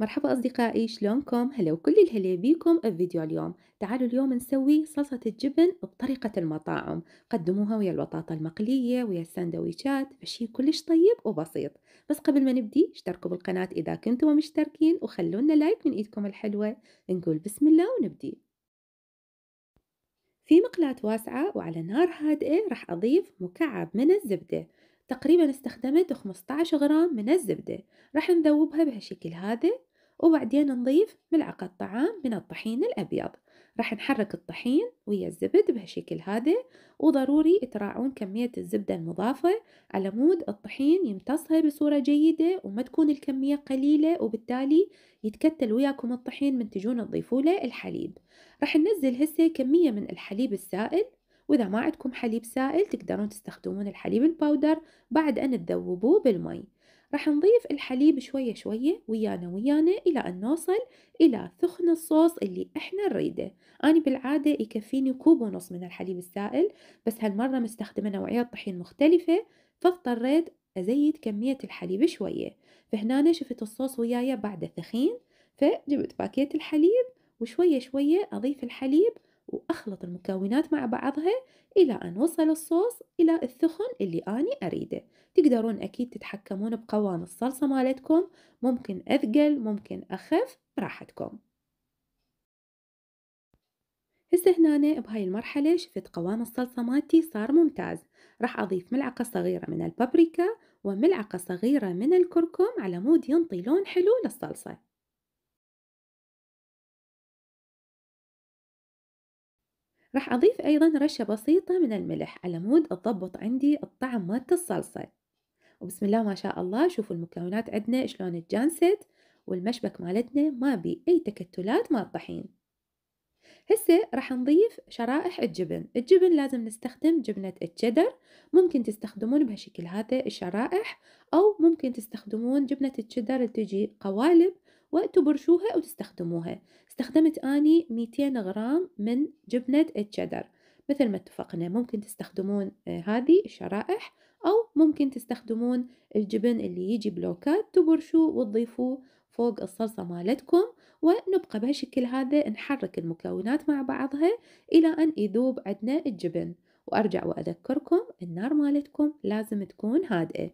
مرحبا أصدقائي شلونكم؟ هلا وكل الهلا بيكم بفيديو اليوم تعالوا اليوم نسوي صلصة الجبن بطريقة المطاعم قدموها ويا البطاطا المقلية ويا السندويشات فشي كلش طيب وبسيط بس قبل ما نبدي اشتركوا بالقناة إذا كنتم مشتركين وخلونا لايك من إيدكم الحلوة نقول بسم الله ونبدي في مقلاة واسعة وعلى نار هادئة راح أضيف مكعب من الزبدة تقريبا استخدمت 15 غرام من الزبدة راح نذوبها بهالشكل هذا وبعدين نضيف ملعقة طعام من الطحين الأبيض راح نحرك الطحين ويا الزبد بهالشكل هذا وضروري تراعون كمية الزبدة المضافة على مود الطحين يمتصها بصورة جيدة وما تكون الكمية قليلة وبالتالي يتكتل وياكم الطحين من تجون تضيفوله الحليب راح ننزل هسه كمية من الحليب السائل وإذا ما عندكم حليب سائل تقدرون تستخدمون الحليب الباودر بعد أن تذوبوه بالمي راح نضيف الحليب شوية شوية ويانا ويانا إلى أن نوصل إلى ثخن الصوص اللي إحنا نريده أنا بالعادة يكفيني كوب ونص من الحليب السائل بس هالمرة مستخدمة نوعيات طحين مختلفة فاضطريت أزيد كمية الحليب شوية فهنا شفت الصوص وياي بعد ثخين فجبت باكيت الحليب وشوية شوية أضيف الحليب وأخلط المكونات مع بعضها إلى أن وصل الصوص إلى الثخن اللي أني أريده تقدرون أكيد تتحكمون بقوام الصلصة مالتكم ممكن أثقل ممكن أخف راحتكم هسه هنا بهاي المرحلة شفت قوام الصلصة مالتي صار ممتاز راح أضيف ملعقة صغيرة من البابريكا وملعقة صغيرة من الكركم على مود ينطي لون حلو للصلصة راح أضيف أيضا رشة بسيطة من الملح على مود أضبط عندي الطعم مالت الصلصة وبسم الله ما شاء الله شوفوا المكونات عندنا شلون تجانست والمشبك مالتنا ما بي أي تكتلات مال الطحين هسه راح نضيف شرائح الجبن الجبن لازم نستخدم جبنة الشيدر ممكن تستخدمون بهالشكل هذا الشرائح أو ممكن تستخدمون جبنة الشيدر تجي قوالب وتبرشوها أو تستخدموها استخدمت أني 200 غرام من جبنة الشدر مثل ما اتفقنا ممكن تستخدمون آه، هذه الشرائح أو ممكن تستخدمون الجبن اللي يجي بلوكات تبرشوه وتضيفوه فوق الصلصة مالتكم ونبقى بهالشكل هذا نحرك المكونات مع بعضها إلى أن يذوب عندنا الجبن وأرجع وأذكركم النار مالتكم لازم تكون هادئة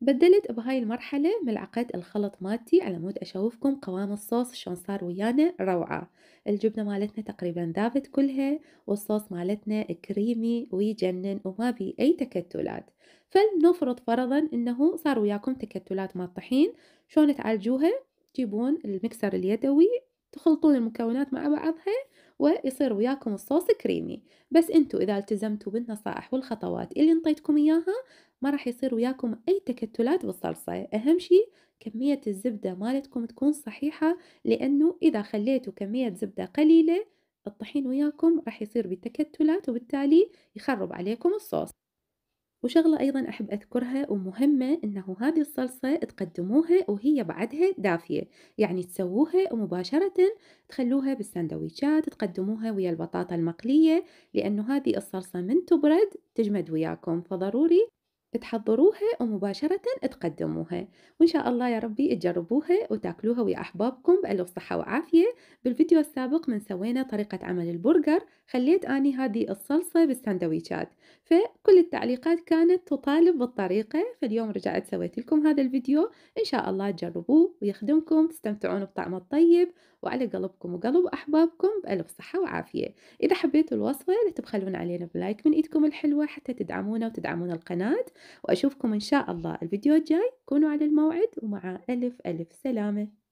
بدلت بهاي المرحلة ملعقة الخلط مالتي على مود أشوفكم قوام الصوص شلون صار ويانا روعة الجبنة مالتنا تقريبا ذابت كلها والصوص مالتنا كريمي ويجنن وما بي أي تكتلات فلنفرض فرضا أنه صار وياكم تكتلات مال الطحين شلون تعالجوها تجيبون المكسر اليدوي تخلطون المكونات مع بعضها ويصير وياكم الصوص كريمي بس انتوا اذا التزمتوا بالنصائح والخطوات اللي انطيتكم اياها ما راح يصير وياكم اي تكتلات بالصلصة اهم شيء كمية الزبدة مالتكم تكون صحيحة لانه اذا خليتوا كمية زبدة قليلة الطحين وياكم راح يصير بتكتلات وبالتالي يخرب عليكم الصوص وشغلة أيضا أحب أذكرها ومهمة إنه هذه الصلصة تقدموها وهي بعدها دافية يعني تسووها ومباشرة تخلوها بالسندويشات تقدموها ويا البطاطا المقلية لأنه هذه الصلصة من تبرد تجمد وياكم فضروري تحضروها ومباشرة تقدموها وإن شاء الله يا ربي تجربوها وتاكلوها ويا أحبابكم بألف صحة وعافية بالفيديو السابق من سوينا طريقة عمل البرجر خليت أني هذه الصلصة بالساندويتشات فكل التعليقات كانت تطالب بالطريقة فاليوم رجعت سويت لكم هذا الفيديو إن شاء الله تجربوه ويخدمكم تستمتعون بطعمه الطيب وعلى قلبكم وقلب أحبابكم بألف صحة وعافية إذا حبيتوا الوصفة لا تبخلون علينا بلايك من إيدكم الحلوة حتى تدعمونا وتدعمون القناة وأشوفكم إن شاء الله الفيديو الجاي كونوا على الموعد ومع ألف ألف سلامة